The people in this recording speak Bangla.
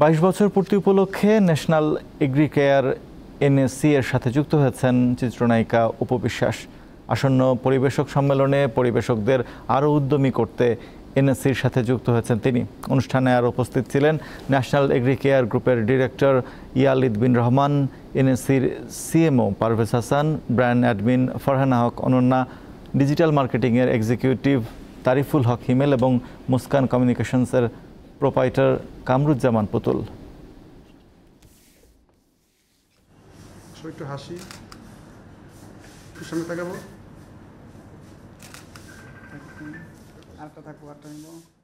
বাইশ বছর পূর্তি উপলক্ষে ন্যাশনাল এগ্রিকেয়ার এনএসসি এর সাথে যুক্ত হয়েছেন চিত্রনায়িকা উপবিশ্বাস আসন্ন পরিবেশক সম্মেলনে পরিবেশকদের আরও উদ্যমী করতে এনএসসির সাথে যুক্ত হয়েছেন তিনি অনুষ্ঠানে আর উপস্থিত ছিলেন ন্যাশনাল এগ্রিকেয়ার গ্রুপের ডিরেক্টর ইয়ালিদ বিন রহমান এনএসসির CMO Parvez Hasan brand admin Farhana Haque Ananya digital মার্কেটিংয়ের এক্সিকিউটিভ তারিফুল হক হিমেল এবং মুস্কান কমিউনিকেশনসের প্রোপাইটার কামরুজ্জামান পুতুল একটু হাসি সামনে নিব